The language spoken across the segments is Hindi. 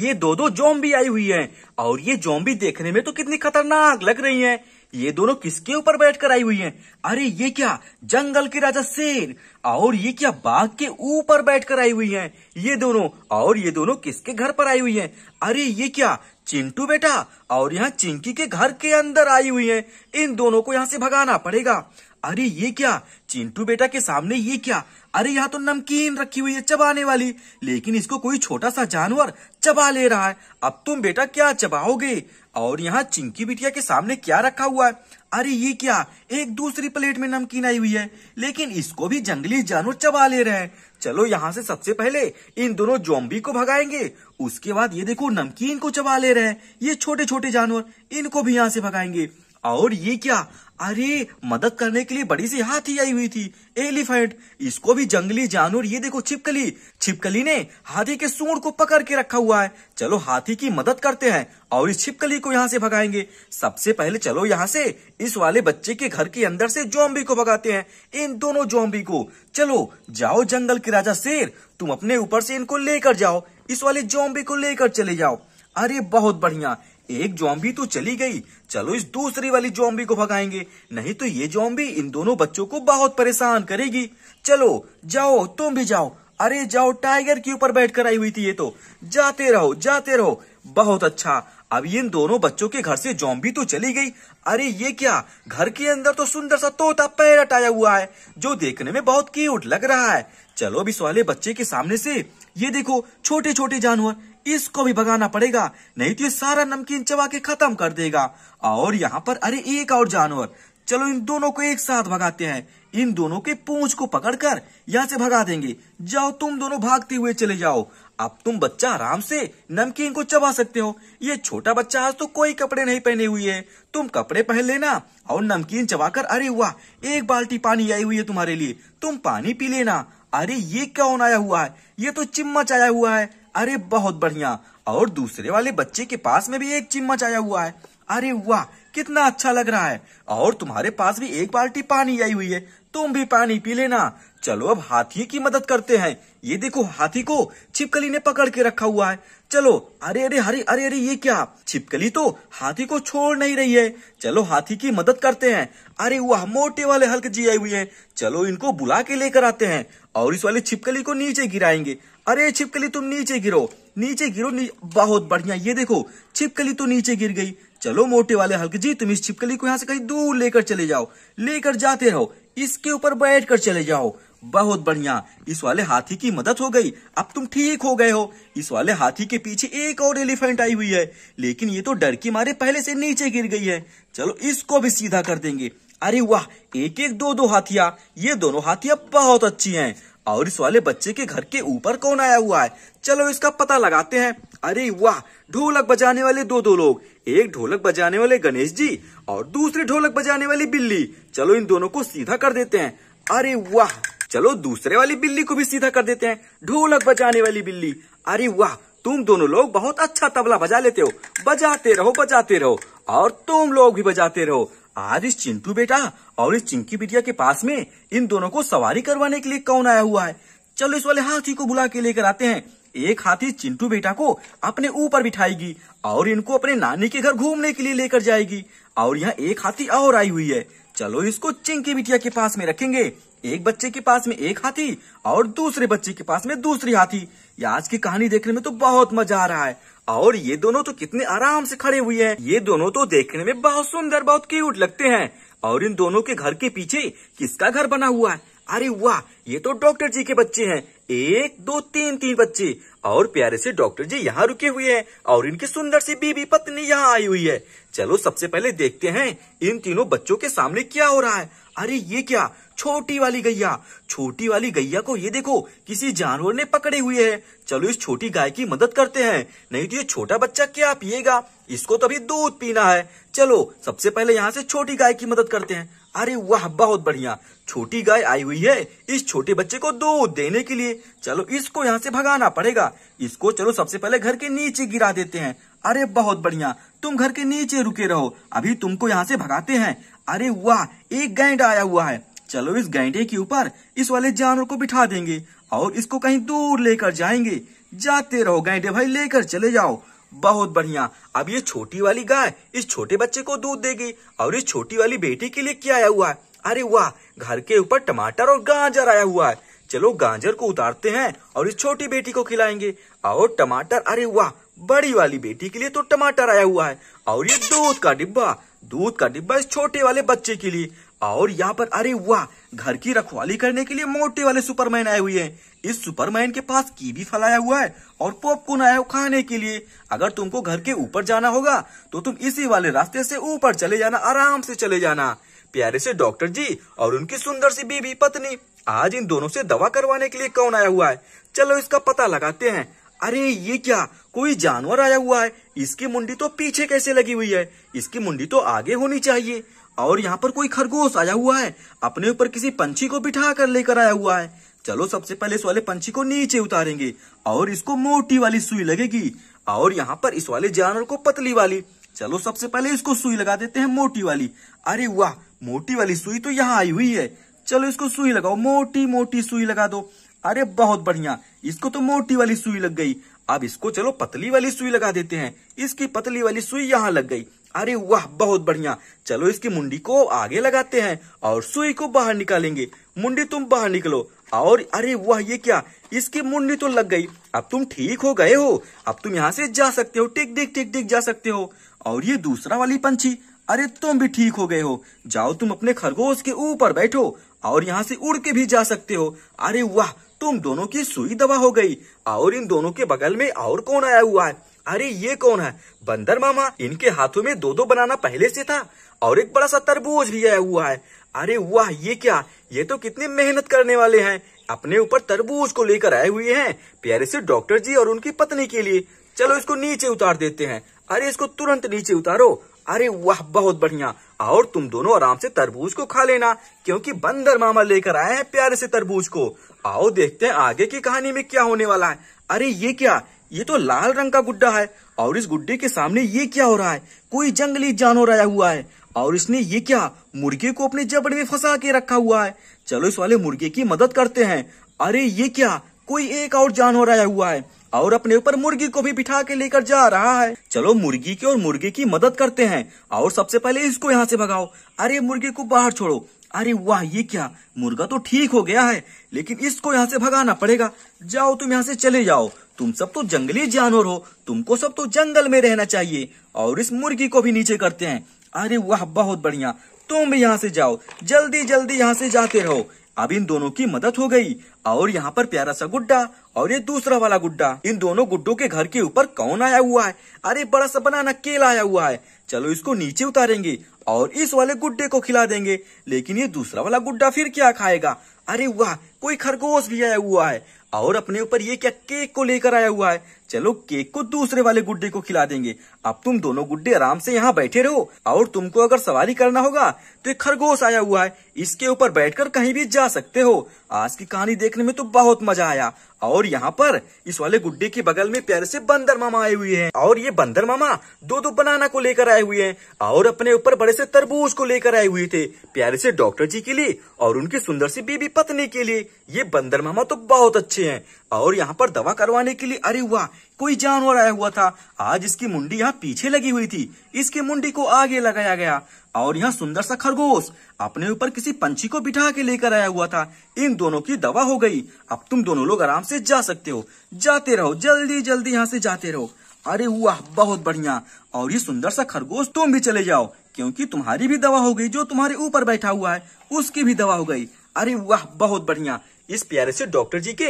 ये दो दो जोम्बी आई हुई हैं और ये जोम्बी देखने में तो कितनी खतरनाक लग रही हैं ये दोनों किसके ऊपर बैठकर आई हुई हैं अरे ये क्या जंगल के राजा शेर और ये क्या बाघ के ऊपर बैठकर आई हुई हैं ये दोनों और ये दोनों किसके घर पर आई हुई हैं अरे ये क्या चिंटू बेटा और यहाँ चिंकी के घर के अंदर आई हुई हैं इन दोनों को यहाँ से भगाना पड़ेगा अरे ये क्या चिंटू बेटा के सामने ये क्या अरे यहाँ तो नमकीन रखी हुई है चबाने वाली लेकिन इसको कोई छोटा सा जानवर चबा ले रहा है अब तुम बेटा क्या चबाओगे और यहाँ चिंकी बिटिया के सामने क्या रखा हुआ है अरे ये क्या एक दूसरी प्लेट में नमकीन आई हुई है लेकिन इसको भी जंगली जानवर चबा ले रहे हैं चलो यहाँ से सबसे पहले इन दोनों जोम्बी को भगाएंगे उसके बाद ये देखो नमकीन को चबा ले रहे हैं ये छोटे छोटे जानवर इनको भी यहाँ से भगाएंगे और ये क्या अरे मदद करने के लिए बड़ी सी हाथी आई हुई थी एलिफेंट इसको भी जंगली जानवर ये देखो छिपकली छिपकली ने हाथी के सूंड को पकड़ के रखा हुआ है चलो हाथी की मदद करते हैं और इस छिपकली को यहाँ से भगाएंगे सबसे पहले चलो यहाँ से इस वाले बच्चे के घर के अंदर से जोम्बी को भगाते हैं इन दोनों जोम्बी को चलो जाओ जंगल के राजा शेर तुम अपने ऊपर से इनको लेकर जाओ इस वाले जोम्बी को लेकर चले जाओ अरे बहुत बढ़िया एक जॉम्बी तो चली गई चलो इस दूसरी वाली जॉम्बी को भगाएंगे नहीं तो ये जॉम्बी इन दोनों बच्चों को बहुत परेशान करेगी चलो जाओ तुम भी जाओ अरे जाओ टाइगर के ऊपर बैठ कर आई हुई थी ये तो जाते रहो जाते रहो बहुत अच्छा अब इन दोनों बच्चों के घर से जॉम्बी तो चली गई अरे ये क्या घर के अंदर तो सुंदर सा तोता पैरट आया हुआ है जो देखने में बहुत क्यूट लग रहा है चलो अब इस वाले बच्चे के सामने से ये देखो छोटे छोटे जानवर इसको भी भगाना पड़ेगा नहीं तो ये सारा नमकीन चबा के खत्म कर देगा और यहाँ पर अरे एक और जानवर चलो इन दोनों को एक साथ भगाते हैं इन दोनों के पूंछ को पकड़कर यहाँ से भगा देंगे जाओ तुम दोनों भागते हुए चले जाओ अब तुम बच्चा आराम से नमकीन को चबा सकते हो ये छोटा बच्चा आज तो कोई कपड़े नहीं पहने हुए है तुम कपड़े पहन लेना और नमकीन चबाकर अरे हुआ एक बाल्टी पानी आई हुई है तुम्हारे लिए तुम पानी पी लेना अरे ये कौन आया हुआ है ये तो चिम्मच आया हुआ है अरे बहुत बढ़िया और दूसरे वाले बच्चे के पास में भी एक चिम्मच आया हुआ है अरे वाह कितना अच्छा लग रहा है और तुम्हारे पास भी एक बाल्टी पानी आई हुई है तुम भी पानी पी लेना चलो अब हाथी की मदद करते हैं ये देखो हाथी को छिपकली ने पकड़ के रखा हुआ है चलो अरे अरे हरे अरे अरे ये क्या छिपकली तो हाथी को छोड़ नहीं रही है चलो हाथी की मदद करते हैं अरे वाह मोटे वाले हल्क जी आई हुई है चलो इनको बुला के लेकर आते हैं और इस वाली छिपकली को नीचे गिराएंगे अरे छिपकली तुम नीचे गिरो नीचे गिरो नी... बहुत बढ़िया ये देखो छिपकली तो नीचे गिर गई चलो मोटे वाले हल्के जी तुम इस छिपकली को यहाँ से कहीं दूर लेकर चले जाओ लेकर जाते रहो इसके ऊपर बैठ कर चले जाओ बहुत बढ़िया इस वाले हाथी की मदद हो गई अब तुम ठीक हो गए हो इस वाले हाथी के पीछे एक और एलिफेंट आई हुई है लेकिन ये तो डर की मारे पहले से नीचे गिर गई है चलो इसको भी सीधा कर देंगे अरे वाह एक एक दो दो हाथिया ये दोनों हाथिया बहुत अच्छी हैं और इस वाले बच्चे के घर के ऊपर कौन आया हुआ है चलो इसका पता लगाते हैं अरे वाह ढोलक बजाने वाले दो दो लोग एक ढोलक बजाने वाले गणेश जी और दूसरे ढोलक बजाने वाली बिल्ली चलो इन दोनों को सीधा कर देते हैं अरे वाह चलो दूसरे वाली बिल्ली को भी सीधा कर देते हैं ढोलक बजाने वाली बिल्ली अरे वाह तुम दोनों लोग बहुत अच्छा तबला बजा लेते हो बजाते रहो बजाते रहो और तुम लोग भी बजाते रहो आज इस चिंटू बेटा और इस चिंकी बिटिया के पास में इन दोनों को सवारी करवाने के लिए कौन आया हुआ है चलो इस वाले हाथी को बुला के लेकर आते हैं एक हाथी चिंटू बेटा को अपने ऊपर बिठाएगी और इनको अपने नानी के घर घूमने के लिए लेकर जाएगी और यहाँ एक हाथी और आई हुई है चलो इसको चिंकी बिटिया के पास में रखेंगे एक बच्चे के पास में एक हाथी और दूसरे बच्चे के पास में दूसरी हाथी ये आज की कहानी देखने में तो बहुत मजा आ रहा है और ये दोनों तो कितने आराम से खड़े हुए हैं ये दोनों तो देखने में बहुत सुंदर बहुत क्यूट लगते हैं और इन दोनों के घर के पीछे किसका घर बना हुआ है अरे वाह ये तो डॉक्टर जी के बच्चे हैं एक दो तीन तीन बच्चे और प्यारे से डॉक्टर जी यहाँ रुके हुए हैं और इनकी सुंदर सी बीबी पत्नी यहाँ आई हुई है चलो सबसे पहले देखते हैं इन तीनों बच्चों के सामने क्या हो रहा है अरे ये क्या छोटी वाली गैया छोटी वाली गैया को ये देखो किसी जानवर ने पकड़े हुए है चलो इस छोटी गाय की मदद करते हैं नहीं तो ये छोटा बच्चा क्या पिएगा इसको तो अभी दूध पीना है चलो सबसे पहले यहाँ से छोटी गाय की मदद करते हैं अरे वाह बहुत बढ़िया छोटी गाय आई हुई है इस छोटे बच्चे को दूध देने के लिए चलो इसको यहाँ से भगाना पड़ेगा इसको चलो सबसे पहले घर के नीचे गिरा देते हैं अरे बहुत बढ़िया तुम घर के नीचे रुके रहो अभी तुमको यहाँ से भगाते हैं अरे वाह एक गैंडा आया हुआ है चलो इस गैंडे के ऊपर इस वाले जानवर को बिठा देंगे और इसको कहीं दूर लेकर जाएंगे जाते रहो गैंडे भाई लेकर चले जाओ बहुत बढ़िया अब ये छोटी वाली गाय इस छोटे बच्चे को दूध देगी और इस छोटी वाली बेटी के लिए क्या आया हुआ है अरे वाह घर के ऊपर टमाटर और गाजर आया हुआ है चलो गाजर को उतारते हैं और इस छोटी बेटी को खिलाएंगे और टमाटर अरे वाह बड़ी वाली बेटी के लिए तो टमाटर आया हुआ है और ये दूध का डिब्बा दूध का डिब्बा इस छोटे वाले बच्चे के लिए और यहाँ पर अरे वाह घर की रखवाली करने के लिए मोटे वाले सुपरमैन आए हुए हैं इस सुपरमैन के पास कीवी फैलाया हुआ है और पॉपकॉर्न आया हो खाने के लिए अगर तुमको घर के ऊपर जाना होगा तो तुम इसी वाले रास्ते से ऊपर चले जाना आराम से चले जाना प्यारे से डॉक्टर जी और उनकी सुंदर सी बीबी पत्नी आज इन दोनों से दवा करवाने के लिए कौन आया हुआ है चलो इसका पता लगाते हैं अरे ये क्या कोई जानवर आया हुआ है इसकी मुंडी तो पीछे कैसे लगी हुई है इसकी मुंडी तो आगे होनी चाहिए और यहाँ पर कोई खरगोश आया हुआ है अपने ऊपर किसी पंछी को बिठा कर लेकर आया हुआ है चलो सबसे पहले इस वाले पंछी को नीचे उतारेंगे और इसको मोटी वाली सुई लगेगी और यहाँ पर इस वाले जानवर को पतली वाली चलो सबसे पहले इसको सुई लगा देते हैं मोटी वाली अरे वाह मोटी वाली सुई तो यहाँ आई हुई है चलो इसको सुई लगाओ मोटी मोटी सुई लगा दो अरे बहुत बढ़िया इसको तो मोटी वाली सुई लग गई अब इसको चलो पतली वाली सुई लगा देते हैं इसकी पतली वाली सुई यहाँ लग गई अरे वाह बहुत बढ़िया चलो इसकी मुंडी को आगे लगाते हैं और सुई को बाहर निकालेंगे मुंडी तुम बाहर निकलो और अरे वाह ये क्या इसकी मुंडी तो लग गई अब तुम ठीक हो गए हो अब तुम यहाँ से जा सकते हो टिक टिक टिक टिक जा सकते हो और ये दूसरा वाली पंछी अरे तुम भी ठीक हो गए हो जाओ तुम अपने खरगोश के ऊपर बैठो और यहाँ से उड़ के भी जा सकते हो अरे वाह तुम दोनों की सुई दवा हो गई और इन दोनों के बगल में और कौन आया हुआ है अरे ये कौन है बंदर मामा इनके हाथों में दो दो बनाना पहले से था और एक बड़ा सा तरबूज भी आया हुआ है अरे वाह ये क्या ये तो कितने मेहनत करने वाले हैं अपने ऊपर तरबूज को लेकर आए हुए हैं प्यारे से डॉक्टर जी और उनकी पत्नी के लिए चलो इसको नीचे उतार देते हैं अरे इसको तुरंत नीचे उतारो अरे वाह बहुत बढ़िया और तुम दोनों आराम से तरबूज को खा लेना क्योंकि बंदर मामा लेकर आए हैं प्यारे से तरबूज को आओ देखते हैं आगे की कहानी में क्या होने वाला है अरे ये क्या ये तो लाल रंग का गुड्डा है और इस गुड्डे के सामने ये क्या हो रहा है कोई जंगली जानवर आया हुआ है और इसने ये क्या मुर्गे को अपने जबड़ में फंसा के रखा हुआ है चलो इस वाले मुर्गे की मदद करते हैं अरे ये क्या कोई एक और जानवर आया हुआ है और अपने ऊपर मुर्गी को भी बिठा के लेकर जा रहा है चलो मुर्गी की और मुर्गे की मदद करते हैं और सबसे पहले इसको यहाँ से भगाओ अरे मुर्गे को बाहर छोड़ो अरे वाह ये क्या मुर्गा तो ठीक हो गया है लेकिन इसको यहाँ से भगाना पड़ेगा जाओ तुम यहाँ से चले जाओ तुम सब तो जंगली जानवर हो तुमको सब तो जंगल में रहना चाहिए और इस मुर्गी को भी नीचे करते हैं अरे वह बहुत बढ़िया तुम भी यहाँ से जाओ जल्दी जल्दी यहाँ से जाते रहो अब इन दोनों की मदद हो गई और यहाँ पर प्यारा सा गुड्डा और ये दूसरा वाला गुड्डा इन दोनों गुड्डों के घर के ऊपर कौन आया हुआ है अरे बड़ा सा बनाना केला आया हुआ है चलो इसको नीचे उतारेंगे और इस वाले गुड्डे को खिला देंगे लेकिन ये दूसरा वाला गुड्डा फिर क्या खाएगा अरे वाह कोई खरगोश भी आया हुआ है और अपने ऊपर ये क्या केक को लेकर आया हुआ है चलो केक को दूसरे वाले गुड्डे को खिला देंगे अब तुम दोनों गुड्डे आराम से यहाँ बैठे रहो और तुमको अगर सवारी करना होगा तो एक खरगोश आया हुआ है इसके ऊपर बैठकर कहीं भी जा सकते हो आज की कहानी देखने में तो बहुत मजा आया और यहाँ पर इस वाले गुड्डे के बगल में प्यारे से बंदर मामा आए हुए हैं और ये बंदर मामा दो दो बनाना को लेकर आए हुए हैं और अपने ऊपर बड़े से तरबूज को लेकर आए हुए थे प्यारे से डॉक्टर जी के लिए और उनकी सुंदर सी बीबी पत्नी के लिए ये बंदर मामा तो बहुत अच्छे हैं और यहाँ पर दवा करवाने के लिए अरे हुआ कोई जानवर आया हुआ था आज इसकी मुंडी यहाँ पीछे लगी हुई थी इसकी मुंडी को आगे लगाया गया और यहाँ सुंदर सा खरगोश अपने ऊपर किसी पंछी को बिठा के लेकर आया हुआ था इन दोनों की दवा हो गई अब तुम दोनों लोग आराम से जा सकते हो जाते रहो जल्दी जल्दी यहाँ से जाते रहो अरे वाह बहुत बढ़िया और ये सुंदर सा खरगोश तुम भी चले जाओ क्योंकि तुम्हारी भी दवा हो गई जो तुम्हारे ऊपर बैठा हुआ है उसकी भी दवा हो गई अरे वाह बहुत बढ़िया इस प्यारे से डॉक्टर जी के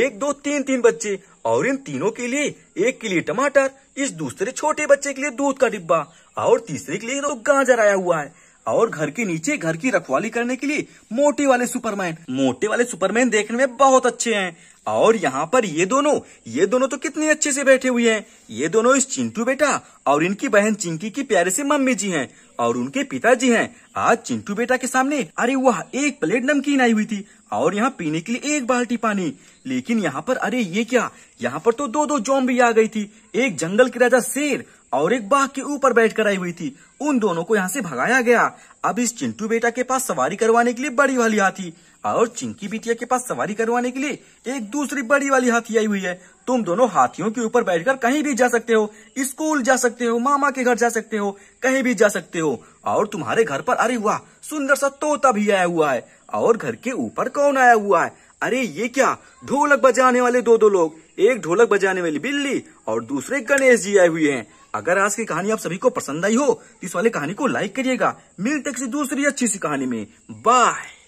एक दो तीन तीन बच्चे और इन तीनों के लिए एक के लिए टमाटर इस दूसरे छोटे बच्चे के लिए दूध का डिब्बा और तीसरे के लिए तो गाजर आया हुआ है और घर के नीचे घर की रखवाली करने के लिए मोटे वाले सुपरमैन मोटे वाले सुपरमैन देखने में बहुत अच्छे हैं और यहाँ पर ये दोनों ये दोनों तो कितने अच्छे से बैठे हुए हैं ये दोनों इस चिंटू बेटा और इनकी बहन चिंकी की प्यारे से मम्मी जी हैं और उनके पिताजी हैं आज चिंटू बेटा के सामने अरे वह एक प्लेट नमकीन आई हुई थी और यहाँ पीने के लिए एक बाल्टी पानी लेकिन यहाँ पर अरे ये क्या यहाँ पर तो दो दो जॉम्बी आ गई थी एक जंगल की राजा शेर और एक बाघ के ऊपर बैठ कर आई हुई थी उन दोनों को यहाँ से भगाया गया अब इस चिंटू बेटा के पास सवारी करवाने के लिए बड़ी वाली हाथी और चिंकी बिटिया के पास सवारी करवाने के लिए एक दूसरी बड़ी वाली हाथी आई हुई है तुम दोनों हाथियों के ऊपर बैठकर कहीं भी जा सकते हो स्कूल जा सकते हो मामा के घर जा सकते हो कहीं भी जा सकते हो और तुम्हारे घर पर अरे हुआ सुंदर सा तोता भी आया हुआ है और घर के ऊपर कौन आया हुआ है अरे ये क्या ढोलक बजाने वाले दो दो लोग एक ढोलक बजाने वाली बिल्ली और दूसरे गणेश जी आए हुए हैं अगर आज की कहानी आप सभी को पसंद आई हो तो इस वाली कहानी को लाइक करिएगा मिलते किसी दूसरी अच्छी सी कहानी में बाय